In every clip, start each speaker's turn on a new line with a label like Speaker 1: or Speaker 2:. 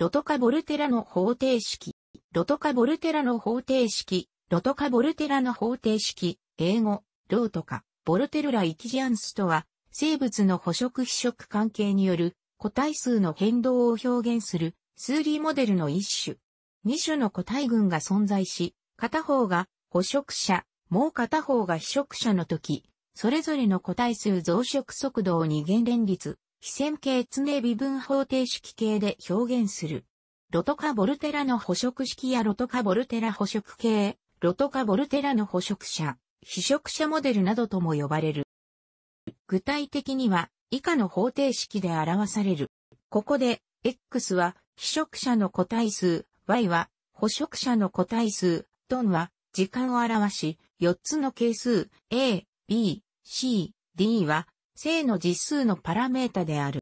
Speaker 1: ロトカ・ボルテラの方程式、ロトカ・ボルテラの方程式、ロトカ・ボルテラの方程式、英語、ロートカ、ボルテルラ・イキジアンスとは、生物の捕食非食関係による個体数の変動を表現する数理モデルの一種。二種の個体群が存在し、片方が捕食者、もう片方が被食者の時、それぞれの個体数増殖速度を二元連立非線形常微分方程式形で表現する。ロトカボルテラの捕食式やロトカボルテラ捕食系、ロトカボルテラの捕食者、非食者モデルなどとも呼ばれる。具体的には、以下の方程式で表される。ここで、X は、非食者の個体数、Y は、捕食者の個体数、トンは、時間を表し、4つの係数、A、B、C、D は、正の実数のパラメータである。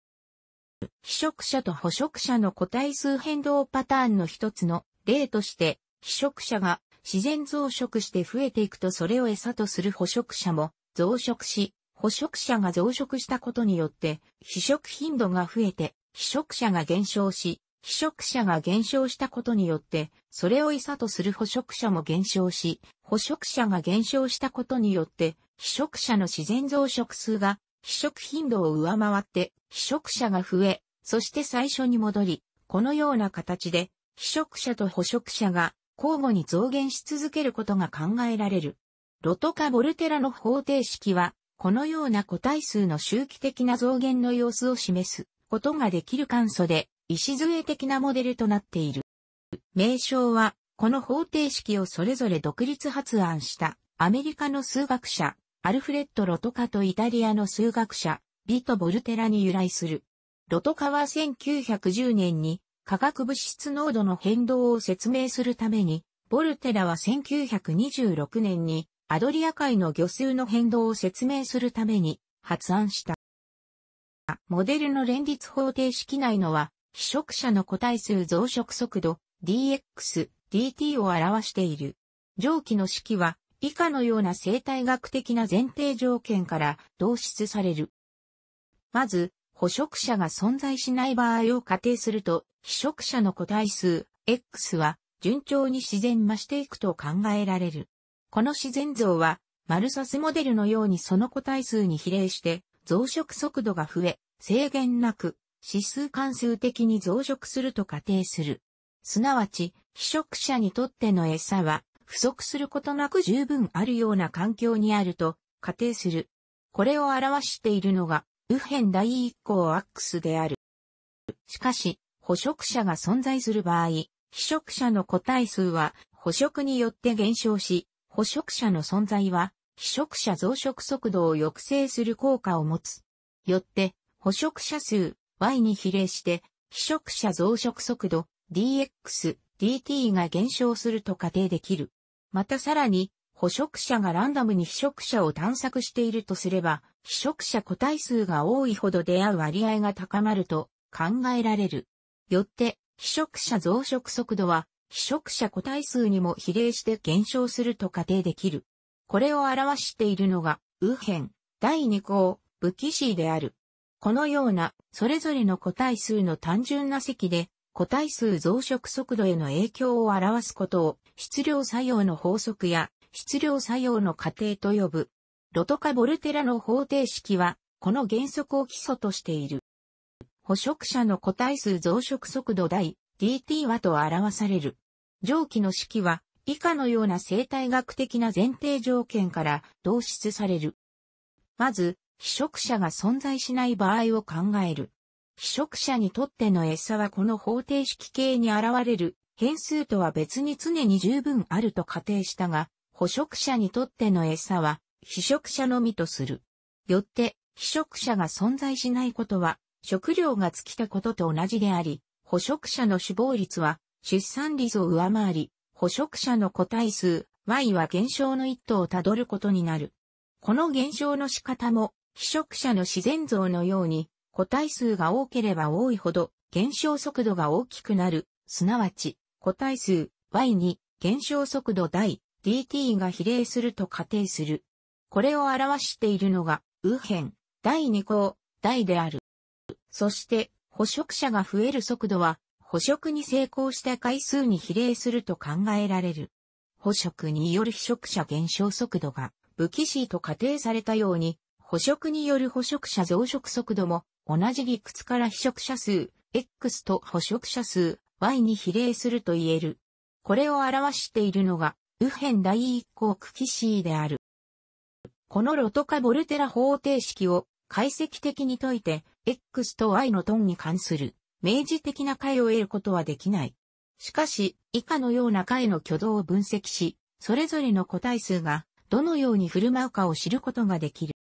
Speaker 1: 被食者と捕食者の個体数変動パターンの一つの例として、被食者が自然増殖して増えていくとそれを餌とする捕食者も増殖し、捕食者が増殖したことによって、被食頻度が増えて、被食者が減少し、被食者が減少したことによって、それを餌とする捕食者も減少し、捕食者が減少したことによって、被食者の自然増殖数が非食頻度を上回って非食者が増え、そして最初に戻り、このような形で、非食者と捕食者が交互に増減し続けることが考えられる。ロトカ・ボルテラの方程式は、このような個体数の周期的な増減の様子を示すことができる簡素で、礎的なモデルとなっている。名称は、この方程式をそれぞれ独立発案したアメリカの数学者、アルフレッド・ロトカとイタリアの数学者、ビト・ボルテラに由来する。ロトカは1910年に化学物質濃度の変動を説明するために、ボルテラは1926年にアドリア海の魚数の変動を説明するために発案した。モデルの連立方程式内のは、被食者の個体数増殖速度 dx、dt を表している。上記の式は以下のような生態学的な前提条件から導出される。まず、捕食者が存在しない場合を仮定すると、被食者の個体数 X は順調に自然増していくと考えられる。この自然像は、マルサスモデルのようにその個体数に比例して、増殖速度が増え、制限なく、指数関数的に増殖すると仮定する。すなわち、被食者にとっての餌は、不足することなく十分あるような環境にあると仮定する。これを表しているのが右辺第一項アックスである。しかし、捕食者が存在する場合、被食者の個体数は捕食によって減少し、捕食者の存在は、被食者増殖速度を抑制する効果を持つ。よって、捕食者数 Y に比例して、被食者増殖速度 DX、DT が減少すると仮定できる。またさらに、捕食者がランダムに被食者を探索しているとすれば、被食者個体数が多いほど出会う割合が高まると考えられる。よって、被食者増殖速度は、被食者個体数にも比例して減少すると仮定できる。これを表しているのが、右辺、第2項、武器子である。このような、それぞれの個体数の単純な積で、個体数増殖速度への影響を表すことを質量作用の法則や質量作用の過程と呼ぶ。ロトカ・ボルテラの方程式はこの原則を基礎としている。捕食者の個体数増殖速度大 dt はと表される。上記の式は以下のような生態学的な前提条件から導出される。まず、被食者が存在しない場合を考える。被食者にとっての餌はこの方程式系に現れる変数とは別に常に十分あると仮定したが、捕食者にとっての餌は被食者のみとする。よって、被食者が存在しないことは、食料が尽きたことと同じであり、捕食者の死亡率は出産率を上回り、捕食者の個体数 Y は減少の一途をたどることになる。この減少の仕方も、被食者の自然像のように個体数が多ければ多いほど減少速度が大きくなる、すなわち個体数 y に減少速度大 dt が比例すると仮定する。これを表しているのが右辺第2項大である。そして捕食者が増える速度は捕食に成功した回数に比例すると考えられる。捕食による被食者減少速度が武器 C と仮定されたように、捕食による捕食者増殖速度も同じ理屈から被食者数、X と捕食者数、Y に比例すると言える。これを表しているのが、右辺第一項区記 C である。このロトカボルテラ方程式を解析的に解いて、X と Y のトンに関する明示的な解を得ることはできない。しかし、以下のような解の挙動を分析し、それぞれの個体数がどのように振る舞うかを知ることができる。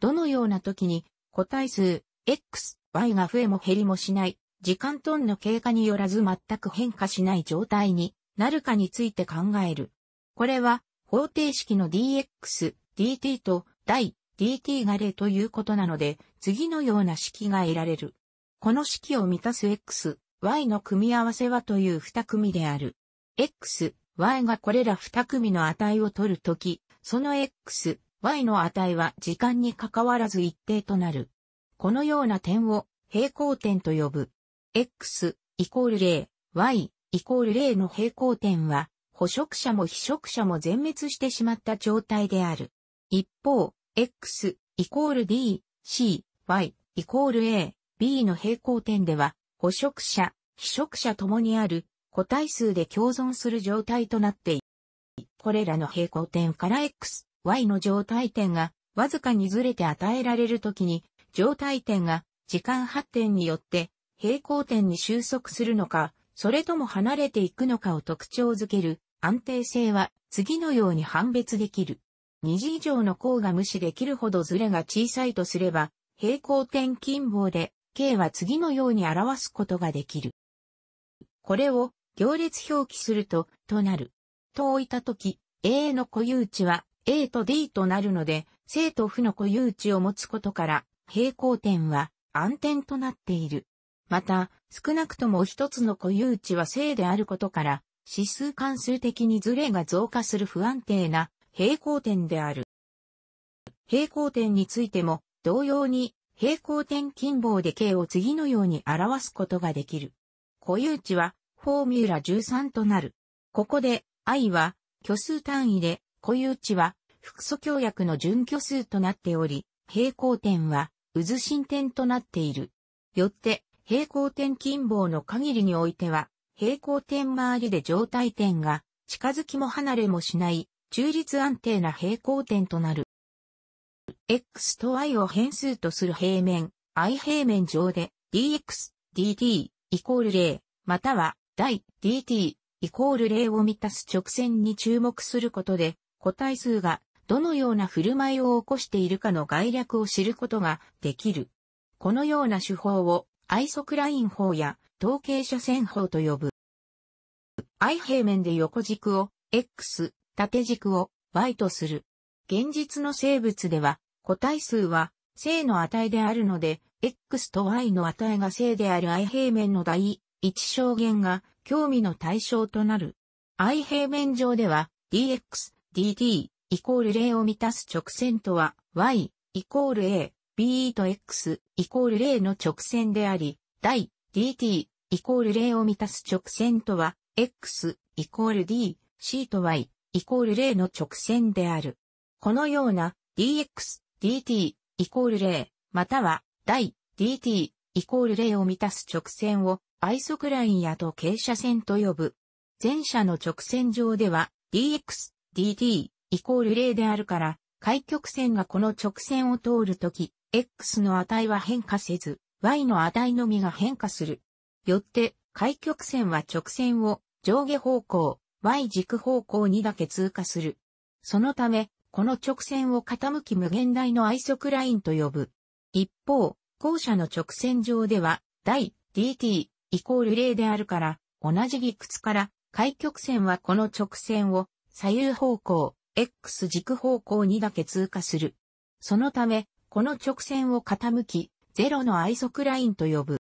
Speaker 1: どのような時に個体数 x、y が増えも減りもしない、時間トンの経過によらず全く変化しない状態になるかについて考える。これは、方程式の dx、dt と大 dt が0ということなので、次のような式が得られる。この式を満たす x、y の組み合わせはという二組である。x、y がこれら二組の値を取るとき、その x、y の値は時間に関わらず一定となる。このような点を平行点と呼ぶ。x イコール0、y イコール0の平行点は、捕食者も被食者も全滅してしまった状態である。一方、x イコール d、c、y イコール a、b の平行点では、捕食者、被食者ともにある個体数で共存する状態となっている。これらの平行点から x、y の状態点がわずかにずれて与えられるときに状態点が時間発展によって平行点に収束するのか、それとも離れていくのかを特徴づける安定性は次のように判別できる。2次以上の項が無視できるほどズレが小さいとすれば、平行点近傍で K は次のように表すことができる。これを行列表記すると、となる。と置いたとき、A の固有値は A と D となるので、正と負の固有値を持つことから、平行点は暗点となっている。また、少なくとも一つの固有値は正であることから、指数関数的にズレが増加する不安定な平行点である。平行点についても、同様に平行点近傍で K を次のように表すことができる。固有値はフォーミュラ13となる。ここで i は虚数単位で固有値は複素協約の準虚数となっており、平行点は渦進点となっている。よって、平行点近傍の限りにおいては、平行点周りで状態点が、近づきも離れもしない、中立安定な平行点となる。x と y を変数とする平面、i 平面上で、dx、dt、イコール0、または、第 dt、イコール0を満たす直線に注目することで、個体数がどのような振る舞いを起こしているかの概略を知ることができる。このような手法をアイソクライン法や統計斜線法と呼ぶ。I 平面で横軸を X、縦軸を Y とする。現実の生物では個体数は正の値であるので、X と Y の値が正である I 平面の第一証言が興味の対象となる。I 平面上では dx、dt、イコール0を満たす直線とは、y、イコール a、b と x、イコール0の直線であり、第 dt、イコール0を満たす直線とは、x、イコール d、c と y、イコール0の直線である。このような、dx、dt、イコール0、または、第 dt、イコール0を満たす直線を、アイソクラインやと傾斜線と呼ぶ。前者の直線上では、dx、dt、イコール0であるから、開局線がこの直線を通るとき、x の値は変化せず、y の値のみが変化する。よって、開局線は直線を上下方向、y 軸方向にだけ通過する。そのため、この直線を傾き無限大のアイソクラインと呼ぶ。一方、後者の直線上では、第 dt イコール0であるから、同じ理屈から、開局線はこの直線を左右方向、X 軸方向にだけ通過する。そのため、この直線を傾き、0のアイソクラインと呼ぶ。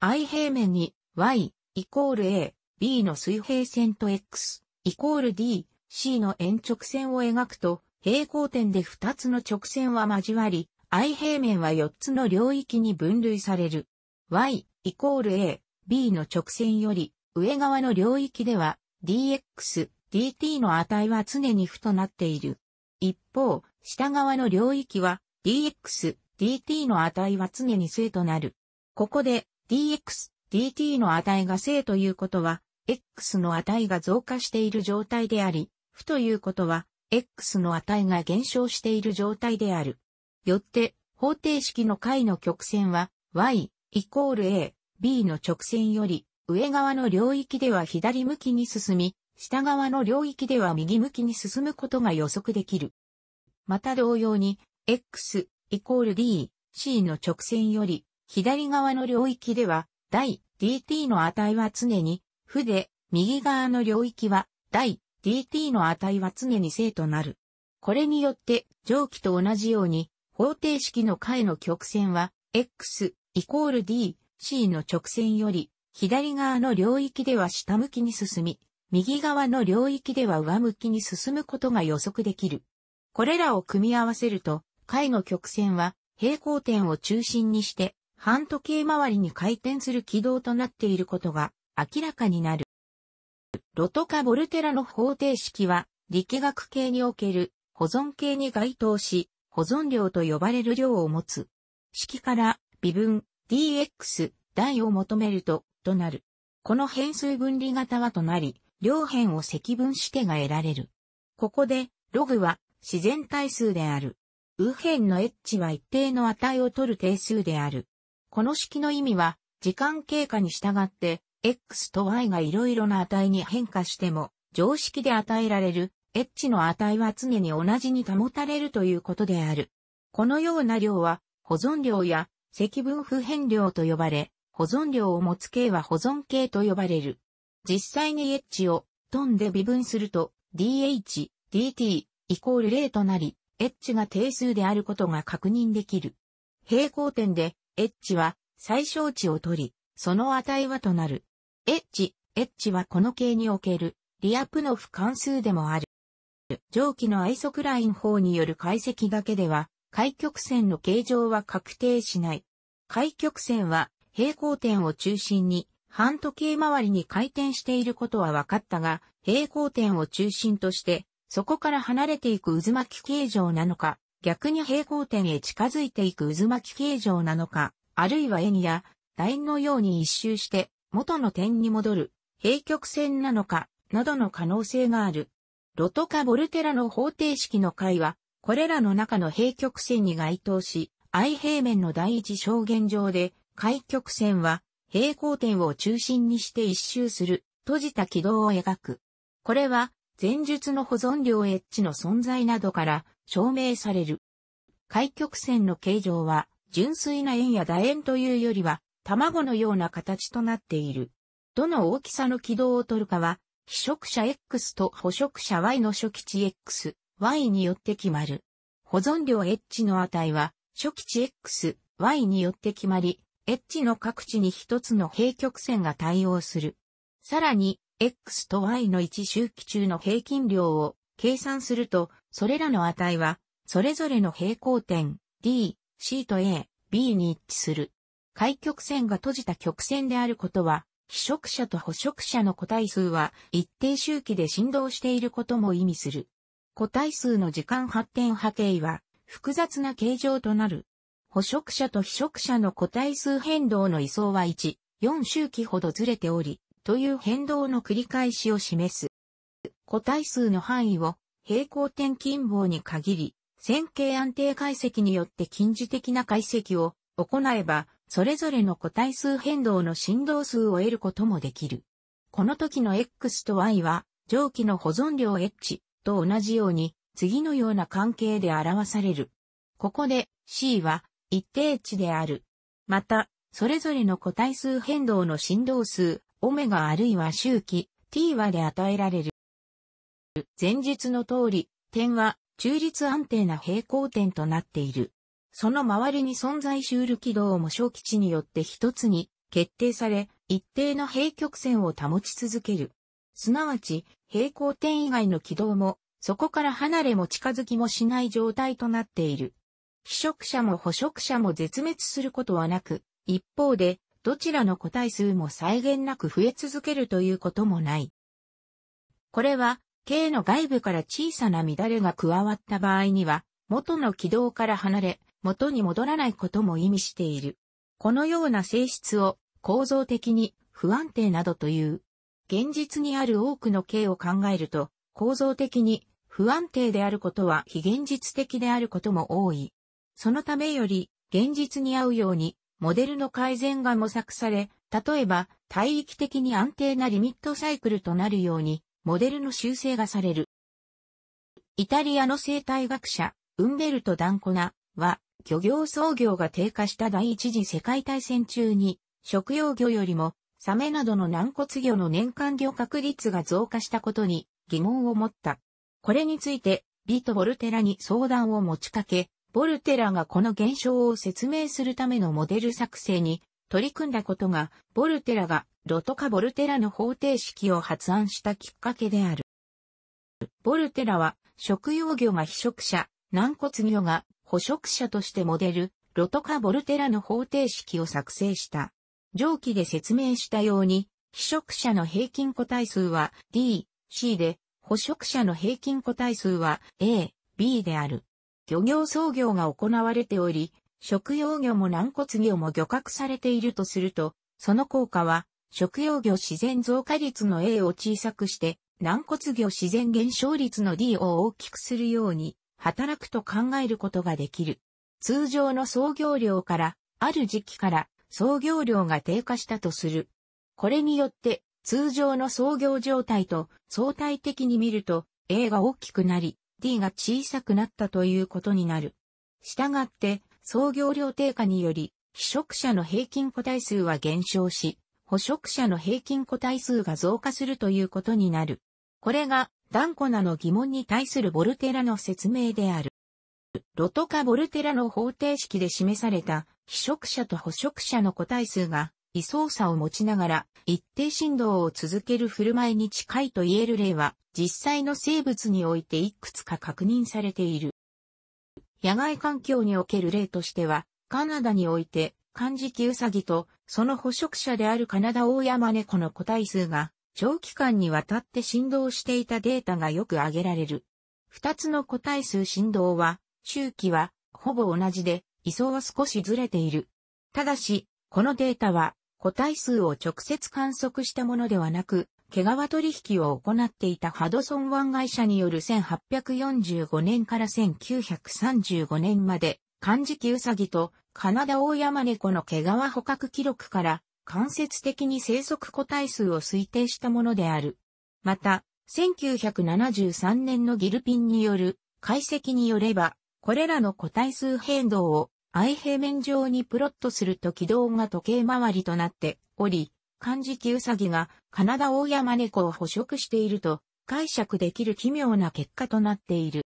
Speaker 1: I 平面に Y イコール A、B の水平線と X イコール D、C の円直線を描くと、平行点で2つの直線は交わり、I 平面は4つの領域に分類される。Y イコール A、B の直線より上側の領域では DX、dt の値は常に負となっている。一方、下側の領域は dx、dt の値は常に正となる。ここで dx、dt の値が正ということは、x の値が増加している状態であり、負ということは、x の値が減少している状態である。よって、方程式の解の曲線は、y、イコール a、b の直線より、上側の領域では左向きに進み、下側の領域では右向きに進むことが予測できる。また同様に、x イコール d、c の直線より、左側の領域では、第 dt の値は常に、負で、右側の領域は、第 dt の値は常に正となる。これによって、上記と同じように、方程式の解の曲線は、x イコール d、c の直線より、左側の領域では下向きに進み、右側の領域では上向きに進むことが予測できる。これらを組み合わせると、解の曲線は平行点を中心にして、半時計回りに回転する軌道となっていることが明らかになる。ロトカ・ボルテラの方程式は、力学系における保存系に該当し、保存量と呼ばれる量を持つ。式から微分 dx 代を求めると、となる。この変数分離型はとなり、両辺を積分してが得られる。ここで、ログは自然対数である。右辺の h は一定の値を取る定数である。この式の意味は、時間経過に従って、x と y がいろいろな値に変化しても、常識で与えられる h の値は常に同じに保たれるということである。このような量は、保存量や積分不変量と呼ばれ、保存量を持つ形は保存形と呼ばれる。実際に H をトンで微分すると dH、dt イコール0となり、H が定数であることが確認できる。平行点で H は最小値を取り、その値はとなる。H、H はこの形におけるリアプノフ関数でもある。上記のアイソクライン法による解析だけでは、開局線の形状は確定しない。開局線は平行点を中心に半時計回りに回転していることは分かったが、平行点を中心として、そこから離れていく渦巻き形状なのか、逆に平行点へ近づいていく渦巻き形状なのか、あるいは円や楕円のように一周して元の点に戻る平曲線なのか、などの可能性がある。ロトカ・ボルテラの方程式の解は、これらの中の平曲線に該当し、I 平面の第一証言上で、開曲線は平行点を中心にして一周する、閉じた軌道を描く。これは、前述の保存量エッジの存在などから証明される。開局線の形状は、純粋な円や楕円というよりは、卵のような形となっている。どの大きさの軌道を取るかは、被食者 X と捕食者 Y の初期値 X、Y によって決まる。保存量 H の値は、初期値 X、Y によって決まり、エッジの各地に一つの平曲線が対応する。さらに、X と Y の1周期中の平均量を計算すると、それらの値は、それぞれの平行点、D、C と A、B に一致する。開曲線が閉じた曲線であることは、被食者と捕食者の個体数は一定周期で振動していることも意味する。個体数の時間発展波形は複雑な形状となる。捕食者と被食者の個体数変動の位相は1、4周期ほどずれており、という変動の繰り返しを示す。個体数の範囲を平行点近傍に限り、線形安定解析によって近似的な解析を行えば、それぞれの個体数変動の振動数を得ることもできる。この時の X と Y は、上記の保存量 H と同じように、次のような関係で表される。ここで C は一定値である。また、それぞれの個体数変動の振動数、オメガあるいは周期、t はで与えられる。前述の通り、点は中立安定な平行点となっている。その周りに存在しうる軌道も小基地によって一つに決定され、一定の平曲線を保ち続ける。すなわち、平行点以外の軌道も、そこから離れも近づきもしない状態となっている。被食者も捕食者も絶滅することはなく、一方で、どちらの個体数も際限なく増え続けるということもない。これは、K の外部から小さな乱れが加わった場合には、元の軌道から離れ、元に戻らないことも意味している。このような性質を構造的に不安定などという。現実にある多くの形を考えると構造的に不安定であることは非現実的であることも多い。そのためより、現実に合うように、モデルの改善が模索され、例えば、帯域的に安定なリミットサイクルとなるように、モデルの修正がされる。イタリアの生態学者、ウンベルト・ダンコナは、漁業操業が低下した第一次世界大戦中に、食用魚よりも、サメなどの軟骨魚の年間漁獲率が増加したことに疑問を持った。これについて、ビート・ボルテラに相談を持ちかけ、ボルテラがこの現象を説明するためのモデル作成に取り組んだことが、ボルテラがロトカ・ボルテラの方程式を発案したきっかけである。ボルテラは、食用魚が被食者、軟骨魚が捕食者としてモデル、ロトカ・ボルテラの方程式を作成した。上記で説明したように、被食者の平均個体数は D、C で、捕食者の平均個体数は A、B である。漁業操業が行われており、食用魚も軟骨魚も漁獲されているとすると、その効果は、食用魚自然増加率の A を小さくして、軟骨魚自然減少率の D を大きくするように、働くと考えることができる。通常の操業量から、ある時期から操業量が低下したとする。これによって、通常の操業状態と相対的に見ると、A が大きくなり、D が小さくなったということになる。したがって、創業量低下により、被食者の平均個体数は減少し、捕食者の平均個体数が増加するということになる。これが、ダンコナの疑問に対するボルテラの説明である。ロトカ・ボルテラの方程式で示された、被食者と捕食者の個体数が位相差を持ちながら一定振動を続ける振る舞いに近いと言える例は実際の生物においていくつか確認されている。野外環境における例としてはカナダにおいて漢字キウサギとその捕食者であるカナダオオヤマネコの個体数が長期間にわたって振動していたデータがよく挙げられる。二つの個体数振動は、周期はほぼ同じで、位相は少しずれている。ただし、このデータは個体数を直接観測したものではなく、毛皮取引を行っていたハドソン湾会社による1845年から1935年まで、漢字キウサギとカナダオオヤマネコの毛皮捕獲記録から間接的に生息個体数を推定したものである。また、1973年のギルピンによる解析によれば、これらの個体数変動を愛平面上にプロットすると軌道が時計回りとなっており、漢字キウサギがカナダ大山猫を捕食していると解釈できる奇妙な結果となっている。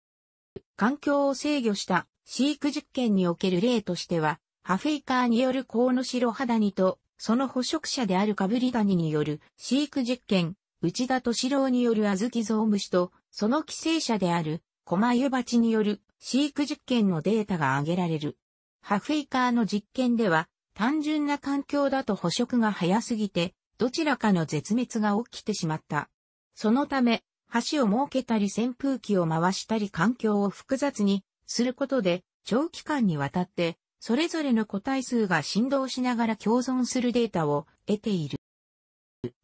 Speaker 1: 環境を制御した飼育実験における例としては、ハフェイカーによるコウノシロハダニと、その捕食者であるカブリダニによる飼育実験、内田敏郎によるアズキゾウムシと、その寄生者であるコマユバチによる飼育実験のデータが挙げられる。ハフェイカーの実験では、単純な環境だと捕食が早すぎて、どちらかの絶滅が起きてしまった。そのため、橋を設けたり扇風機を回したり環境を複雑にすることで、長期間にわたって、それぞれの個体数が振動しながら共存するデータを得ている。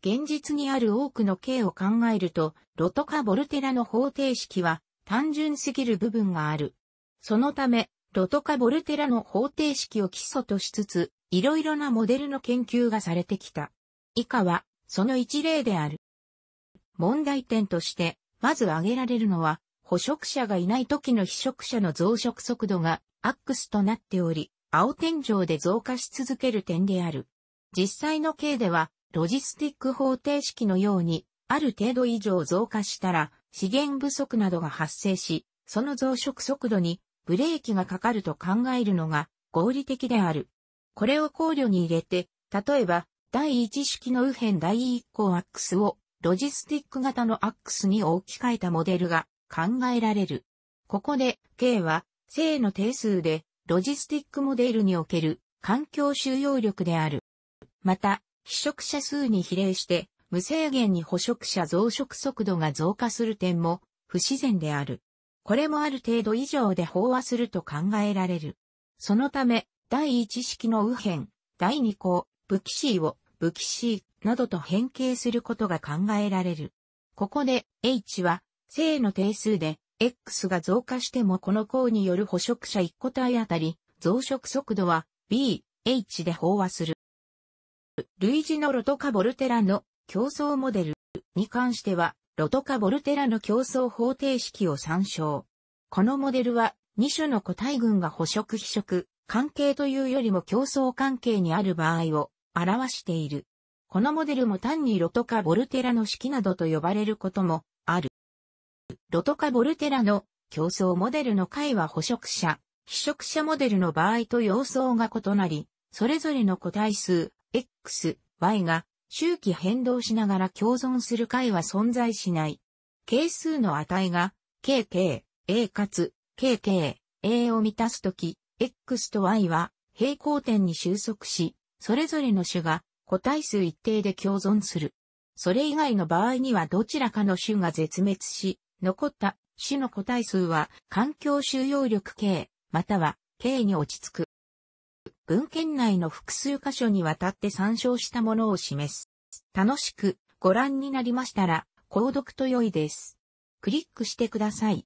Speaker 1: 現実にある多くの形を考えると、ロトカ・ボルテラの方程式は単純すぎる部分がある。そのため、ロトカ・ボルテラの方程式を基礎としつつ、いろいろなモデルの研究がされてきた。以下は、その一例である。問題点として、まず挙げられるのは、捕食者がいない時の被食者の増殖速度がアックスとなっており、青天井で増加し続ける点である。実際の例では、ロジスティック方程式のように、ある程度以上増加したら、資源不足などが発生し、その増殖速度にブレーキがかかると考えるのが合理的である。これを考慮に入れて、例えば、第1式の右辺第1項アックスをロジスティック型のアックスに置き換えたモデルが考えられる。ここで、K は正の定数でロジスティックモデルにおける環境収容力である。また、被食者数に比例して、無制限に捕食者増殖速度が増加する点も不自然である。これもある程度以上で飽和すると考えられる。そのため、第一式の右辺、第二項、武器 C を武器 C などと変形することが考えられる。ここで H は正の定数で X が増加してもこの項による捕食者1個体あたり増殖速度は B、H で飽和する。類似のロトカボルテラの競争モデルに関してはロトカ・ボルテラの競争方程式を参照。このモデルは、2種の個体群が捕食非食、関係というよりも競争関係にある場合を表している。このモデルも単にロトカ・ボルテラの式などと呼ばれることもある。ロトカ・ボルテラの競争モデルの解は捕食者、非食者モデルの場合と様相が異なり、それぞれの個体数、X、Y が周期変動しながら共存する解は存在しない。係数の値が、KK、A かつ、KK、A を満たすとき、X と Y は平行点に収束し、それぞれの種が個体数一定で共存する。それ以外の場合にはどちらかの種が絶滅し、残った種の個体数は環境収容力 K、または K に落ち着く。文献内の複数箇所にわたって参照したものを示す。楽しくご覧になりましたら、購読と良いです。クリックしてください。